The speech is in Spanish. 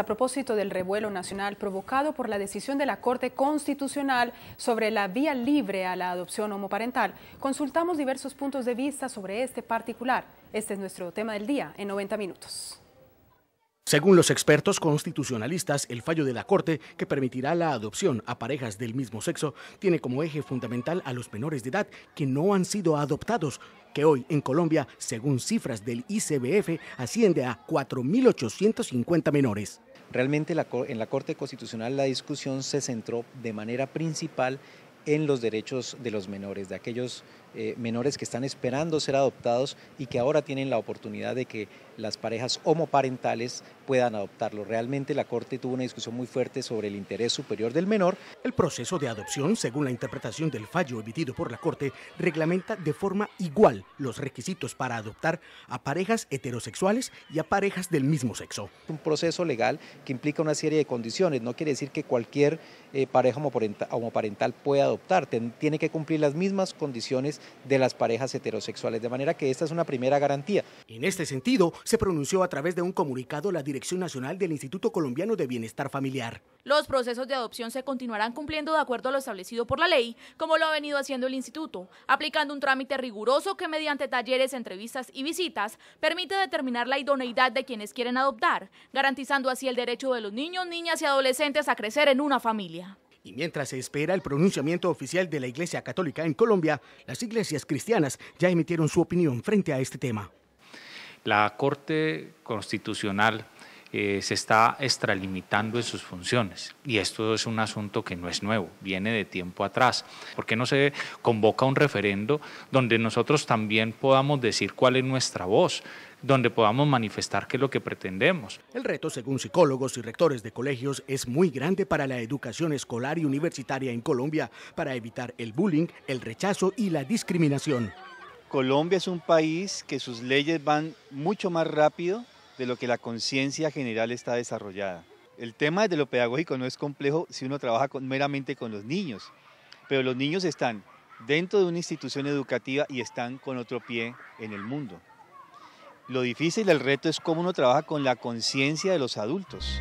a propósito del revuelo nacional provocado por la decisión de la Corte Constitucional sobre la vía libre a la adopción homoparental, consultamos diversos puntos de vista sobre este particular. Este es nuestro tema del día en 90 minutos. Según los expertos constitucionalistas, el fallo de la Corte, que permitirá la adopción a parejas del mismo sexo, tiene como eje fundamental a los menores de edad que no han sido adoptados, que hoy en Colombia, según cifras del ICBF, asciende a 4.850 menores. Realmente la, en la Corte Constitucional la discusión se centró de manera principal en los derechos de los menores, de aquellos eh, menores que están esperando ser adoptados y que ahora tienen la oportunidad de que las parejas homoparentales puedan adoptarlo. Realmente la Corte tuvo una discusión muy fuerte sobre el interés superior del menor. El proceso de adopción, según la interpretación del fallo emitido por la Corte, reglamenta de forma igual los requisitos para adoptar a parejas heterosexuales y a parejas del mismo sexo. Un proceso legal que implica una serie de condiciones. No quiere decir que cualquier eh, pareja homoparental, homoparental pueda adoptar, tiene que cumplir las mismas condiciones de las parejas heterosexuales, de manera que esta es una primera garantía. En este sentido, se pronunció a través de un comunicado la Dirección Nacional del Instituto Colombiano de Bienestar Familiar. Los procesos de adopción se continuarán cumpliendo de acuerdo a lo establecido por la ley, como lo ha venido haciendo el instituto, aplicando un trámite riguroso que mediante talleres, entrevistas y visitas permite determinar la idoneidad de quienes quieren adoptar, garantizando así el derecho de los niños, niñas y adolescentes a crecer en una familia. Y mientras se espera el pronunciamiento oficial de la Iglesia Católica en Colombia, las iglesias cristianas ya emitieron su opinión frente a este tema. La Corte Constitucional eh, se está extralimitando en sus funciones. Y esto es un asunto que no es nuevo, viene de tiempo atrás. ¿Por qué no se convoca un referendo donde nosotros también podamos decir cuál es nuestra voz? donde podamos manifestar qué es lo que pretendemos. El reto, según psicólogos y rectores de colegios, es muy grande para la educación escolar y universitaria en Colombia para evitar el bullying, el rechazo y la discriminación. Colombia es un país que sus leyes van mucho más rápido de lo que la conciencia general está desarrollada. El tema de lo pedagógico no es complejo si uno trabaja meramente con los niños, pero los niños están dentro de una institución educativa y están con otro pie en el mundo. Lo difícil, del reto es cómo uno trabaja con la conciencia de los adultos.